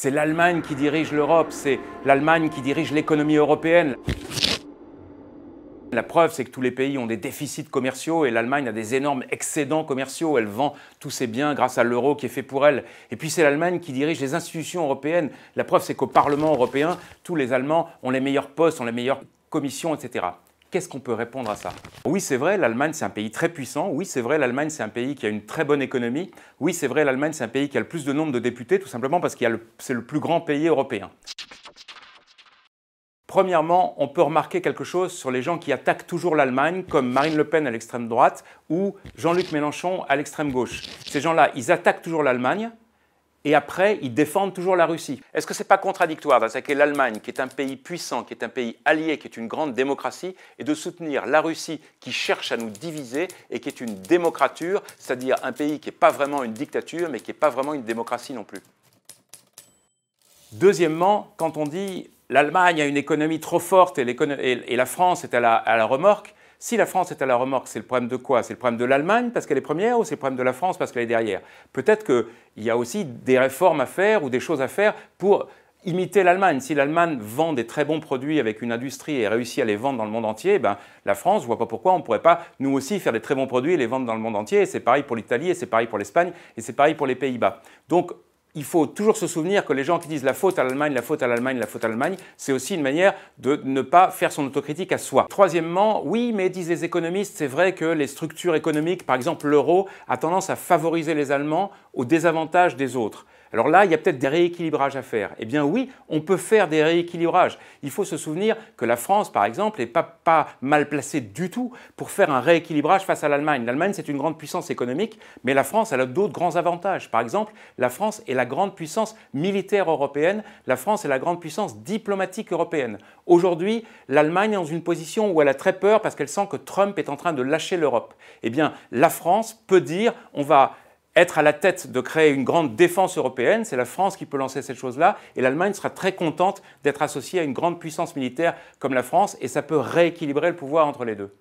C'est l'Allemagne qui dirige l'Europe, c'est l'Allemagne qui dirige l'économie européenne. La preuve, c'est que tous les pays ont des déficits commerciaux et l'Allemagne a des énormes excédents commerciaux. Elle vend tous ses biens grâce à l'euro qui est fait pour elle. Et puis c'est l'Allemagne qui dirige les institutions européennes. La preuve, c'est qu'au Parlement européen, tous les Allemands ont les meilleurs postes, ont les meilleures commissions, etc. Qu'est-ce qu'on peut répondre à ça Oui, c'est vrai, l'Allemagne, c'est un pays très puissant. Oui, c'est vrai, l'Allemagne, c'est un pays qui a une très bonne économie. Oui, c'est vrai, l'Allemagne, c'est un pays qui a le plus de nombre de députés, tout simplement parce que c'est le plus grand pays européen. Premièrement, on peut remarquer quelque chose sur les gens qui attaquent toujours l'Allemagne, comme Marine Le Pen à l'extrême droite ou Jean-Luc Mélenchon à l'extrême gauche. Ces gens-là, ils attaquent toujours l'Allemagne, et après, ils défendent toujours la Russie. Est-ce que ce n'est pas contradictoire d'attaquer l'Allemagne, qui est un pays puissant, qui est un pays allié, qui est une grande démocratie, et de soutenir la Russie, qui cherche à nous diviser et qui est une démocrature, c'est-à-dire un pays qui n'est pas vraiment une dictature, mais qui n'est pas vraiment une démocratie non plus Deuxièmement, quand on dit l'Allemagne a une économie trop forte et, la France est à la remorque, si la France est à la remorque, c'est le problème de quoi C'est le problème de l'Allemagne parce qu'elle est première ou c'est le problème de la France parce qu'elle est derrière Peut-être qu'il y a aussi des réformes à faire ou des choses à faire pour imiter l'Allemagne. Si l'Allemagne vend des très bons produits avec une industrie et réussit à les vendre dans le monde entier, ben, la France, ne voit pas pourquoi on ne pourrait pas, nous aussi, faire des très bons produits et les vendre dans le monde entier. c'est pareil pour l'Italie, c'est pareil pour l'Espagne, et c'est pareil pour les Pays-Bas. Donc, il faut toujours se souvenir que les gens qui disent la faute à l'Allemagne, la faute à l'Allemagne, la faute à l'Allemagne, c'est aussi une manière de ne pas faire son autocritique à soi. Troisièmement, oui, mais disent les économistes, c'est vrai que les structures économiques, par exemple l'euro, a tendance à favoriser les Allemands au désavantage des autres. Alors là, il y a peut-être des rééquilibrages à faire. Eh bien oui, on peut faire des rééquilibrages. Il faut se souvenir que la France, par exemple, n'est pas, mal placée du tout pour faire un rééquilibrage face à l'Allemagne. L'Allemagne, c'est une grande puissance économique, mais la France, elle a d'autres grands avantages. Par exemple, la France est la grande puissance militaire européenne, la France est la grande puissance diplomatique européenne. Aujourd'hui, l'Allemagne est dans une position où elle a très peur parce qu'elle sent que Trump est en train de lâcher l'Europe. Eh bien, la France peut dire, on va être à la tête de créer une grande défense européenne. C'est la France qui peut lancer cette chose-là. Et l'Allemagne sera très contente d'être associée à une grande puissance militaire comme la France. Et ça peut rééquilibrer le pouvoir entre les deux.